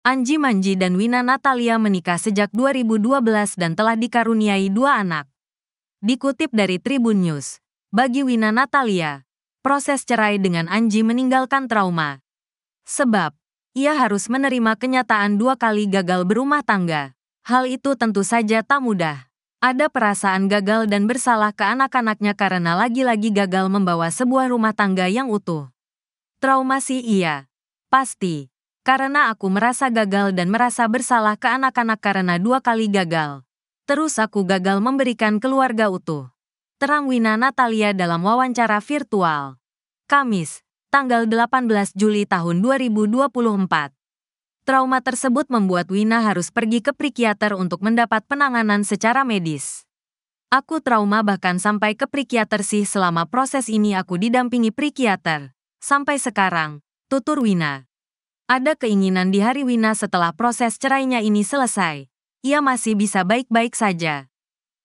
Anji Manji dan Wina Natalia menikah sejak 2012 dan telah dikaruniai dua anak. Dikutip dari Tribun News, bagi Wina Natalia, proses cerai dengan Anji meninggalkan trauma. Sebab, ia harus menerima kenyataan dua kali gagal berumah tangga. Hal itu tentu saja tak mudah. Ada perasaan gagal dan bersalah ke anak-anaknya karena lagi-lagi gagal membawa sebuah rumah tangga yang utuh. Trauma sih iya. Pasti. Karena aku merasa gagal dan merasa bersalah ke anak-anak karena dua kali gagal. Terus aku gagal memberikan keluarga utuh. Terang Wina Natalia dalam wawancara virtual. Kamis, tanggal 18 Juli tahun 2024. Trauma tersebut membuat Wina harus pergi ke psikiater untuk mendapat penanganan secara medis. Aku trauma bahkan sampai ke psikiater sih selama proses ini aku didampingi psikiater. Sampai sekarang, tutur Wina ada keinginan di hari Wina setelah proses cerainya ini selesai. Ia masih bisa baik-baik saja.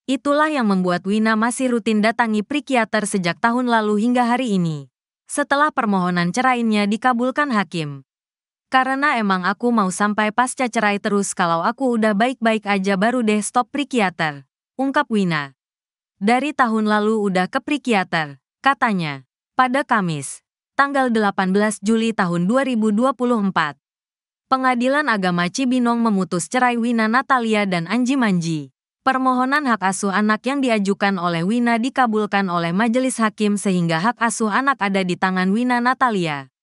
Itulah yang membuat Wina masih rutin datangi prikiater sejak tahun lalu hingga hari ini. Setelah permohonan cerainya dikabulkan hakim. Karena emang aku mau sampai pasca cerai terus kalau aku udah baik-baik aja baru deh stop prikiater, Ungkap Wina. Dari tahun lalu udah ke prikiater, katanya. Pada Kamis, tanggal 18 Juli tahun 2024. Pengadilan Agama Cibinong memutus cerai Wina Natalia dan Anji Manji. Permohonan hak asuh anak yang diajukan oleh Wina dikabulkan oleh majelis hakim sehingga hak asuh anak ada di tangan Wina Natalia.